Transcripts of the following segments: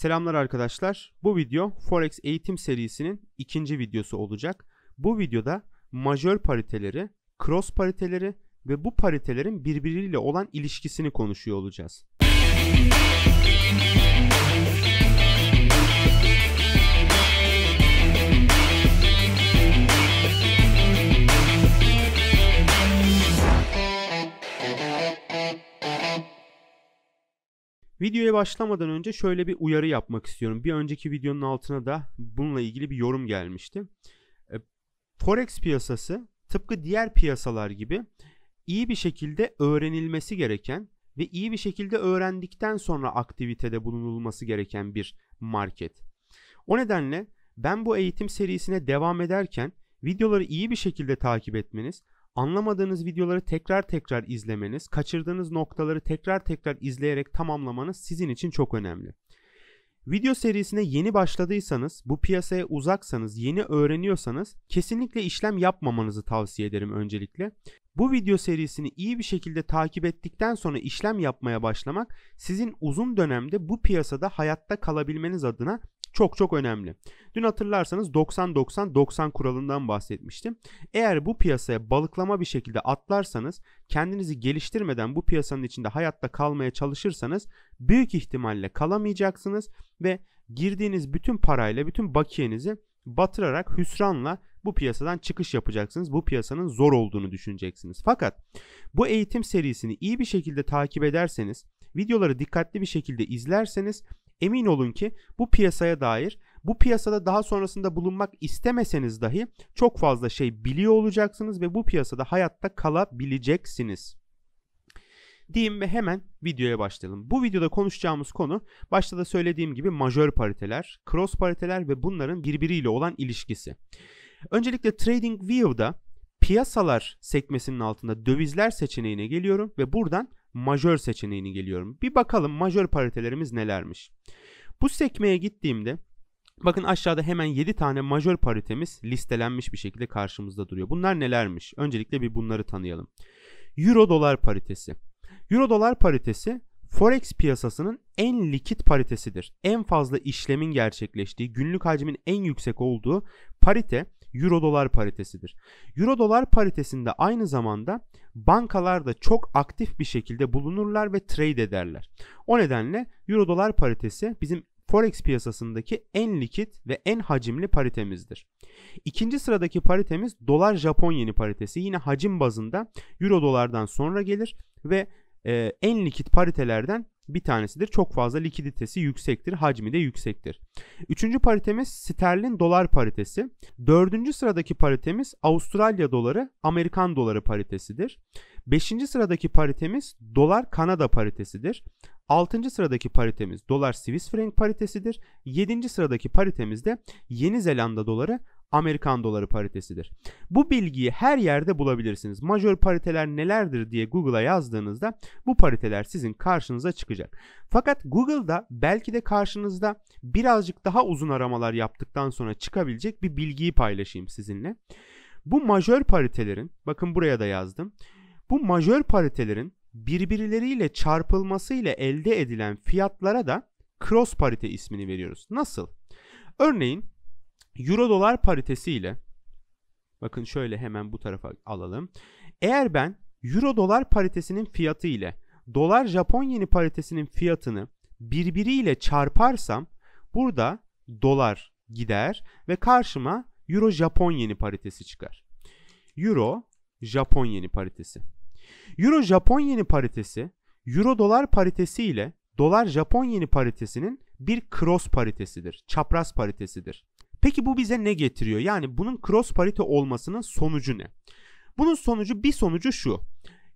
Selamlar arkadaşlar. Bu video Forex eğitim serisinin ikinci videosu olacak. Bu videoda majör pariteleri, cross pariteleri ve bu paritelerin birbiriyle olan ilişkisini konuşuyor olacağız. Videoya başlamadan önce şöyle bir uyarı yapmak istiyorum. Bir önceki videonun altına da bununla ilgili bir yorum gelmişti. E, Forex piyasası tıpkı diğer piyasalar gibi iyi bir şekilde öğrenilmesi gereken ve iyi bir şekilde öğrendikten sonra aktivitede bulunulması gereken bir market. O nedenle ben bu eğitim serisine devam ederken videoları iyi bir şekilde takip etmeniz, anlamadığınız videoları tekrar tekrar izlemeniz, kaçırdığınız noktaları tekrar tekrar izleyerek tamamlamanız sizin için çok önemli. Video serisine yeni başladıysanız, bu piyasaya uzaksanız, yeni öğreniyorsanız kesinlikle işlem yapmamanızı tavsiye ederim öncelikle. Bu video serisini iyi bir şekilde takip ettikten sonra işlem yapmaya başlamak sizin uzun dönemde bu piyasada hayatta kalabilmeniz adına çok çok önemli. Dün hatırlarsanız 90-90-90 kuralından bahsetmiştim. Eğer bu piyasaya balıklama bir şekilde atlarsanız, kendinizi geliştirmeden bu piyasanın içinde hayatta kalmaya çalışırsanız büyük ihtimalle kalamayacaksınız ve girdiğiniz bütün parayla, bütün bakiyenizi batırarak hüsranla bu piyasadan çıkış yapacaksınız. Bu piyasanın zor olduğunu düşüneceksiniz. Fakat bu eğitim serisini iyi bir şekilde takip ederseniz, videoları dikkatli bir şekilde izlerseniz emin olun ki bu piyasaya dair bu piyasada daha sonrasında bulunmak istemeseniz dahi çok fazla şey biliyor olacaksınız ve bu piyasada hayatta kalabileceksiniz diyeyim ve hemen videoya başlayalım. Bu videoda konuşacağımız konu başta da söylediğim gibi majör pariteler, cross pariteler ve bunların birbiriyle olan ilişkisi. Öncelikle TradingView'da piyasalar sekmesinin altında dövizler seçeneğine geliyorum ve buradan majör seçeneğini geliyorum. Bir bakalım majör paritelerimiz nelermiş. Bu sekmeye gittiğimde bakın aşağıda hemen 7 tane majör paritemiz listelenmiş bir şekilde karşımızda duruyor. Bunlar nelermiş? Öncelikle bir bunları tanıyalım. Euro dolar paritesi. Euro dolar paritesi Forex piyasasının en likit paritesidir. En fazla işlemin gerçekleştiği, günlük hacmin en yüksek olduğu parite euro dolar paritesidir. Euro dolar paritesinde aynı zamanda bankalar da çok aktif bir şekilde bulunurlar ve trade ederler. O nedenle euro dolar paritesi bizim Forex piyasasındaki en likit ve en hacimli paritemizdir. İkinci sıradaki paritemiz dolar Japon yeni paritesi. Yine hacim bazında euro dolardan sonra gelir ve e, en likit paritelerden bir tanesidir. Çok fazla likiditesi yüksektir, hacmi de yüksektir. Üçüncü paritemiz sterlin dolar paritesi. Dördüncü sıradaki paritemiz Avustralya doları, Amerikan doları paritesidir. Beşinci sıradaki paritemiz dolar Kanada paritesidir. Altıncı sıradaki paritemiz dolar Swiss franc paritesidir. Yedinci sıradaki paritemiz de Yeni Zelanda doları Amerikan doları paritesidir. Bu bilgiyi her yerde bulabilirsiniz. Majör pariteler nelerdir diye Google'a yazdığınızda bu pariteler sizin karşınıza çıkacak. Fakat Google'da belki de karşınızda birazcık daha uzun aramalar yaptıktan sonra çıkabilecek bir bilgiyi paylaşayım sizinle. Bu majör paritelerin, bakın buraya da yazdım. Bu majör paritelerin birbirleriyle çarpılmasıyla elde edilen fiyatlara da cross parite ismini veriyoruz. Nasıl? Örneğin Euro dolar paritesi ile bakın şöyle hemen bu tarafa alalım. Eğer ben Euro dolar paritesinin fiyatı ile dolar Japon yeni paritesinin fiyatını birbiriyle çarparsam burada dolar gider ve karşıma Euro Japon yeni paritesi çıkar. Euro Japon yeni paritesi. Euro Japon yeni paritesi Euro dolar paritesi ile dolar Japon yeni paritesinin bir cross paritesidir. Çapraz paritesidir. Peki bu bize ne getiriyor? Yani bunun cross parite olmasının sonucu ne? Bunun sonucu bir sonucu şu.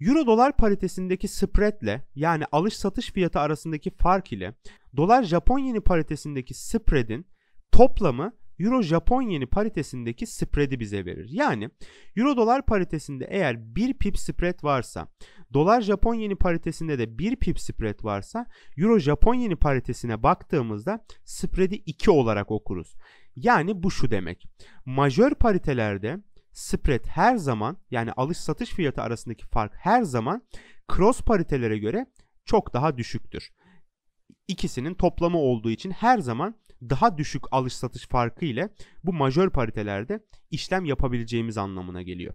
Euro dolar paritesindeki spreadle yani alış satış fiyatı arasındaki fark ile dolar Japon yeni paritesindeki spreadin toplamı Euro Japon yeni paritesindeki spread'i bize verir. Yani Euro dolar paritesinde eğer 1 pip spread varsa, dolar Japon yeni paritesinde de 1 pip spread varsa, Euro Japon yeni paritesine baktığımızda spread'i 2 olarak okuruz. Yani bu şu demek. Majör paritelerde spread her zaman yani alış satış fiyatı arasındaki fark her zaman cross paritelere göre çok daha düşüktür. İkisinin toplamı olduğu için her zaman daha düşük alış satış farkı ile bu majör paritelerde işlem yapabileceğimiz anlamına geliyor.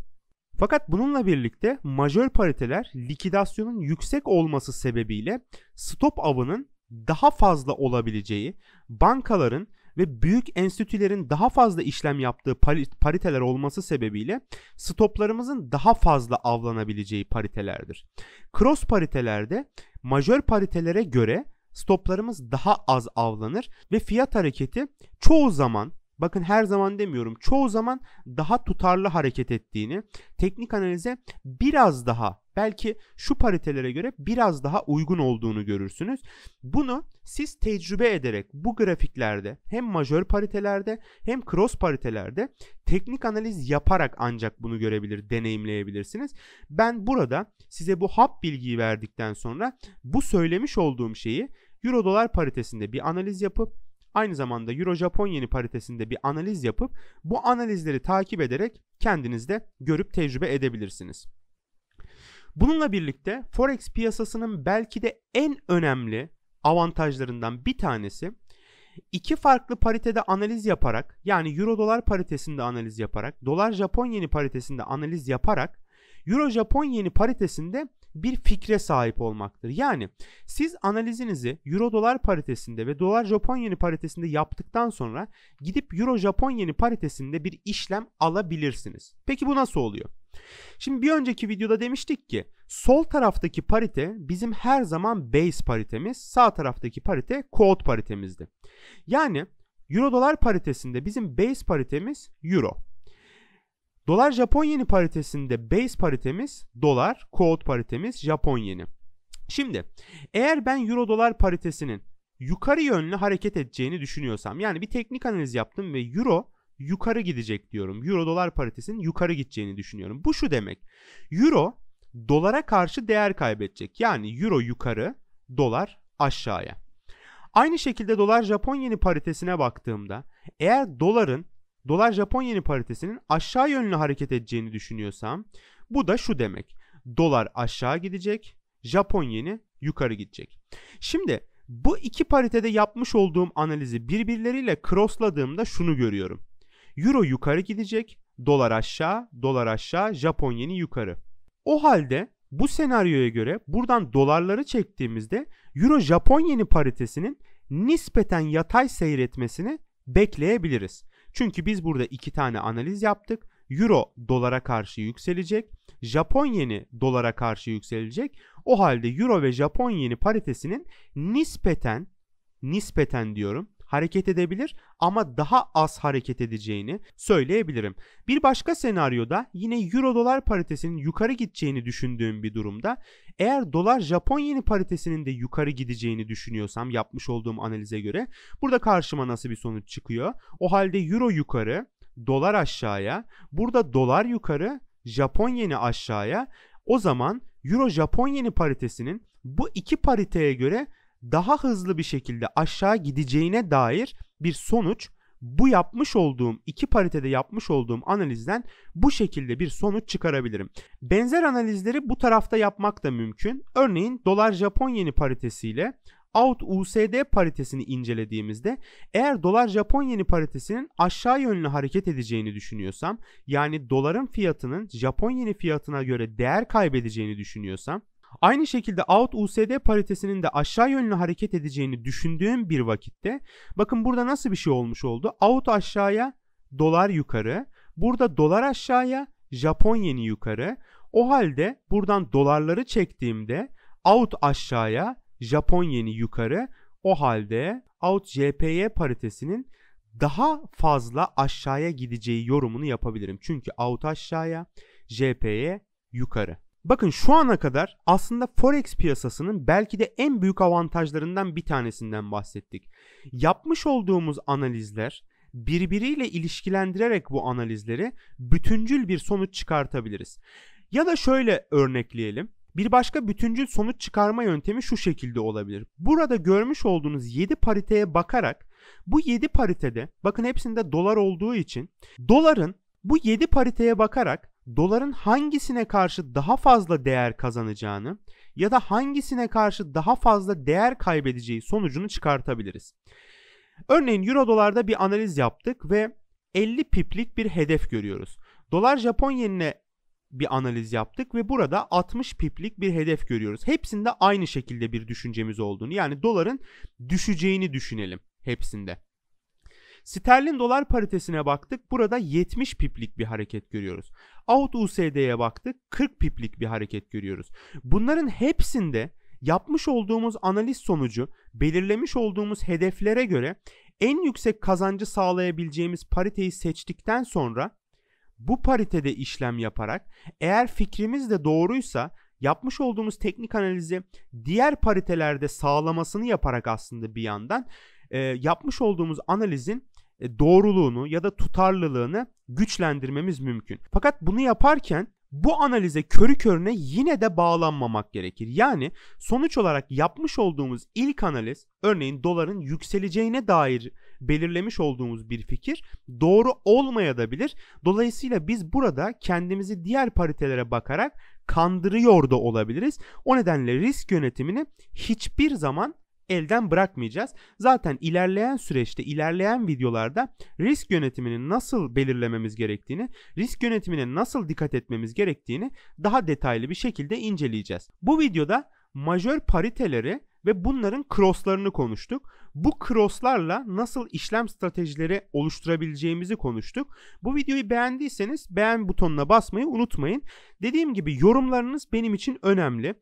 Fakat bununla birlikte majör pariteler likidasyonun yüksek olması sebebiyle stop avının daha fazla olabileceği, bankaların ve büyük enstitülerin daha fazla işlem yaptığı pariteler olması sebebiyle stoplarımızın daha fazla avlanabileceği paritelerdir. Cross paritelerde majör paritelere göre stoplarımız daha az avlanır ve fiyat hareketi çoğu zaman bakın her zaman demiyorum çoğu zaman daha tutarlı hareket ettiğini teknik analize biraz daha belki şu paritelere göre biraz daha uygun olduğunu görürsünüz. Bunu siz tecrübe ederek bu grafiklerde hem majör paritelerde hem cross paritelerde teknik analiz yaparak ancak bunu görebilir, deneyimleyebilirsiniz. Ben burada size bu hap bilgiyi verdikten sonra bu söylemiş olduğum şeyi Euro dolar paritesinde bir analiz yapıp Aynı zamanda Euro-Japon yeni paritesinde bir analiz yapıp bu analizleri takip ederek kendiniz de görüp tecrübe edebilirsiniz. Bununla birlikte forex piyasasının belki de en önemli avantajlarından bir tanesi iki farklı paritede analiz yaparak yani euro dolar paritesinde analiz yaparak dolar Japon yeni paritesinde analiz yaparak euro Japon yeni paritesinde bir fikre sahip olmaktır. Yani siz analizinizi euro dolar paritesinde ve dolar Japon yeni paritesinde yaptıktan sonra gidip euro Japon yeni paritesinde bir işlem alabilirsiniz. Peki bu nasıl oluyor? Şimdi bir önceki videoda demiştik ki sol taraftaki parite bizim her zaman base paritemiz, sağ taraftaki parite quote paritemizdi. Yani euro dolar paritesinde bizim base paritemiz euro. Dolar Japon yeni paritesinde base paritemiz dolar, quote paritemiz Japon yeni. Şimdi eğer ben euro dolar paritesinin yukarı yönlü hareket edeceğini düşünüyorsam yani bir teknik analiz yaptım ve euro yukarı gidecek diyorum. Euro dolar paritesinin yukarı gideceğini düşünüyorum. Bu şu demek. Euro dolara karşı değer kaybedecek. Yani euro yukarı, dolar aşağıya. Aynı şekilde dolar Japon yeni paritesine baktığımda eğer doların dolar Japon yeni paritesinin aşağı yönlü hareket edeceğini düşünüyorsam bu da şu demek. Dolar aşağı gidecek, Japon yeni yukarı gidecek. Şimdi bu iki paritede yapmış olduğum analizi birbirleriyle crossladığımda şunu görüyorum. Euro yukarı gidecek, dolar aşağı, dolar aşağı, Japon yeni yukarı. O halde bu senaryoya göre buradan dolarları çektiğimizde Euro Japon yeni paritesinin nispeten yatay seyretmesini bekleyebiliriz. Çünkü biz burada iki tane analiz yaptık. Euro dolara karşı yükselecek. Japon yeni dolara karşı yükselecek. O halde euro ve Japon yeni paritesinin nispeten nispeten diyorum hareket edebilir ama daha az hareket edeceğini söyleyebilirim. Bir başka senaryoda yine euro dolar paritesinin yukarı gideceğini düşündüğüm bir durumda eğer dolar Japon yeni paritesinin de yukarı gideceğini düşünüyorsam yapmış olduğum analize göre burada karşıma nasıl bir sonuç çıkıyor? O halde euro yukarı, dolar aşağıya, burada dolar yukarı, Japon yeni aşağıya. O zaman Euro Japon yeni paritesinin bu iki pariteye göre daha hızlı bir şekilde aşağı gideceğine dair bir sonuç bu yapmış olduğum iki paritede yapmış olduğum analizden bu şekilde bir sonuç çıkarabilirim. Benzer analizleri bu tarafta yapmak da mümkün. Örneğin dolar Japon yeni paritesiyle out USD paritesini incelediğimizde eğer dolar Japon yeni paritesinin aşağı yönlü hareket edeceğini düşünüyorsam yani doların fiyatının Japon yeni fiyatına göre değer kaybedeceğini düşünüyorsam Aynı şekilde out USD paritesinin de aşağı yönlü hareket edeceğini düşündüğüm bir vakitte bakın burada nasıl bir şey olmuş oldu? Out aşağıya, dolar yukarı. Burada dolar aşağıya, Japon yeni yukarı. O halde buradan dolarları çektiğimde out aşağıya, Japon yeni yukarı. O halde out JPY paritesinin daha fazla aşağıya gideceği yorumunu yapabilirim. Çünkü out aşağıya, JPY yukarı. Bakın şu ana kadar aslında forex piyasasının belki de en büyük avantajlarından bir tanesinden bahsettik. Yapmış olduğumuz analizler birbiriyle ilişkilendirerek bu analizleri bütüncül bir sonuç çıkartabiliriz. Ya da şöyle örnekleyelim. Bir başka bütüncül sonuç çıkarma yöntemi şu şekilde olabilir. Burada görmüş olduğunuz 7 pariteye bakarak bu 7 paritede bakın hepsinde dolar olduğu için doların bu 7 pariteye bakarak doların hangisine karşı daha fazla değer kazanacağını ya da hangisine karşı daha fazla değer kaybedeceği sonucunu çıkartabiliriz. Örneğin euro dolarda bir analiz yaptık ve 50 piplik bir hedef görüyoruz. Dolar Japon yenine bir analiz yaptık ve burada 60 piplik bir hedef görüyoruz. Hepsinde aynı şekilde bir düşüncemiz olduğunu yani doların düşeceğini düşünelim hepsinde. Sterlin dolar paritesine baktık. Burada 70 piplik bir hareket görüyoruz. Out USD'ye baktık. 40 piplik bir hareket görüyoruz. Bunların hepsinde yapmış olduğumuz analiz sonucu belirlemiş olduğumuz hedeflere göre en yüksek kazancı sağlayabileceğimiz pariteyi seçtikten sonra bu paritede işlem yaparak eğer fikrimiz de doğruysa yapmış olduğumuz teknik analizi diğer paritelerde sağlamasını yaparak aslında bir yandan e, yapmış olduğumuz analizin e, doğruluğunu ya da tutarlılığını güçlendirmemiz mümkün. Fakat bunu yaparken bu analize körü körüne yine de bağlanmamak gerekir. Yani sonuç olarak yapmış olduğumuz ilk analiz örneğin doların yükseleceğine dair belirlemiş olduğumuz bir fikir doğru olmayabilir. Dolayısıyla biz burada kendimizi diğer paritelere bakarak kandırıyor da olabiliriz. O nedenle risk yönetimini hiçbir zaman elden bırakmayacağız. Zaten ilerleyen süreçte, ilerleyen videolarda risk yönetimini nasıl belirlememiz gerektiğini, risk yönetimine nasıl dikkat etmemiz gerektiğini daha detaylı bir şekilde inceleyeceğiz. Bu videoda majör pariteleri ve bunların crosslarını konuştuk. Bu crosslarla nasıl işlem stratejileri oluşturabileceğimizi konuştuk. Bu videoyu beğendiyseniz beğen butonuna basmayı unutmayın. Dediğim gibi yorumlarınız benim için önemli.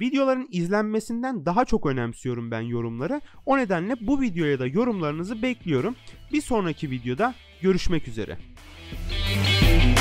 Videoların izlenmesinden daha çok önemsiyorum ben yorumları. O nedenle bu videoya da yorumlarınızı bekliyorum. Bir sonraki videoda görüşmek üzere. Müzik